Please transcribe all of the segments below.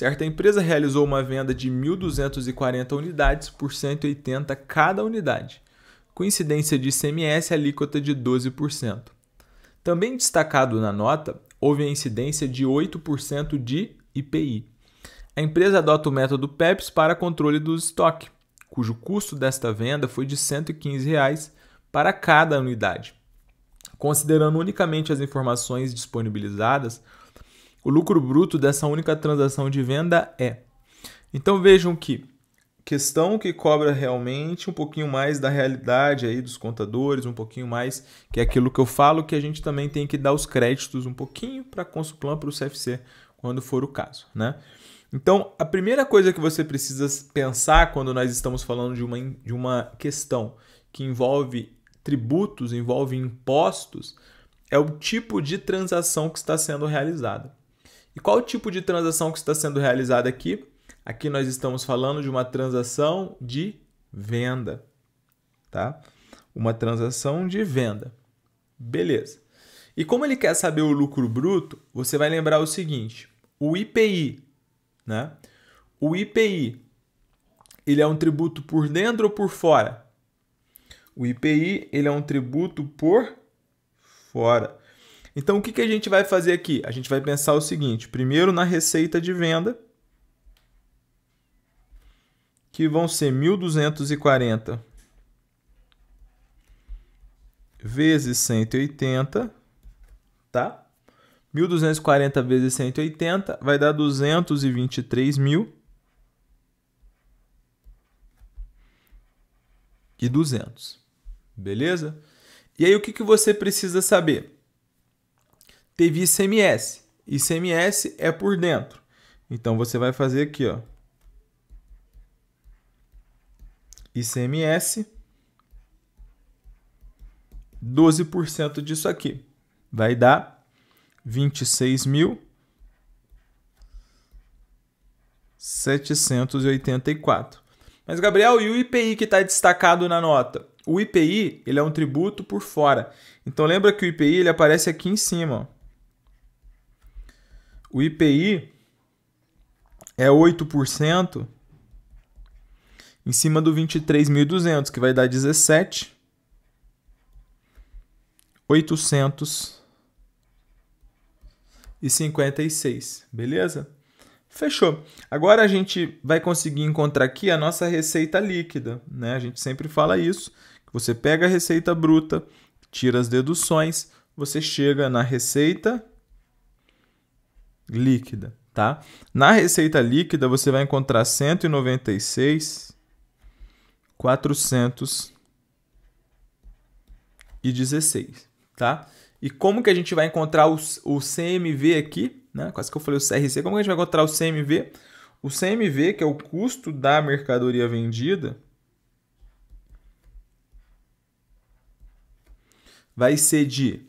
Certa empresa realizou uma venda de 1.240 unidades por 180 cada unidade, com incidência de ICMS alíquota de 12%. Também destacado na nota, houve a incidência de 8% de IPI. A empresa adota o método PEPS para controle do estoque, cujo custo desta venda foi de R$ 115,00 para cada unidade. Considerando unicamente as informações disponibilizadas, o lucro bruto dessa única transação de venda é. Então vejam que questão que cobra realmente um pouquinho mais da realidade aí dos contadores, um pouquinho mais que é aquilo que eu falo que a gente também tem que dar os créditos um pouquinho para a Consulplan, para o CFC, quando for o caso, né? Então, a primeira coisa que você precisa pensar quando nós estamos falando de uma, de uma questão que envolve tributos, envolve impostos, é o tipo de transação que está sendo realizada. E qual o tipo de transação que está sendo realizada aqui? Aqui nós estamos falando de uma transação de venda, tá? Uma transação de venda. Beleza. E como ele quer saber o lucro bruto, você vai lembrar o seguinte: o IPI, né? O IPI, ele é um tributo por dentro ou por fora? O IPI, ele é um tributo por fora. Então, o que, que a gente vai fazer aqui? A gente vai pensar o seguinte: primeiro na receita de venda, que vão ser 1240 vezes 180, tá? 1240 vezes 180 vai dar 223 mil e 200, beleza? E aí o que, que você precisa saber? teve ICMS. ICMS é por dentro. Então você vai fazer aqui, ó. ICMS 12% disso aqui. Vai dar 26 mil 784. Mas Gabriel, e o IPI que está destacado na nota? O IPI, ele é um tributo por fora. Então lembra que o IPI ele aparece aqui em cima, ó. O IPI é 8% em cima do 23.200, que vai dar 17 856, beleza? Fechou. Agora a gente vai conseguir encontrar aqui a nossa receita líquida, né? A gente sempre fala isso, você pega a receita bruta, tira as deduções, você chega na receita líquida, tá? Na receita líquida você vai encontrar 196 416, tá? E como que a gente vai encontrar o, CMV aqui, né? Quase que eu falei o CRC, como que a gente vai encontrar o CMV? O CMV, que é o custo da mercadoria vendida, vai ser de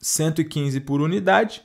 115 por unidade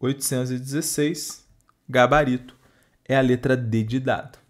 816, gabarito, é a letra D de dado.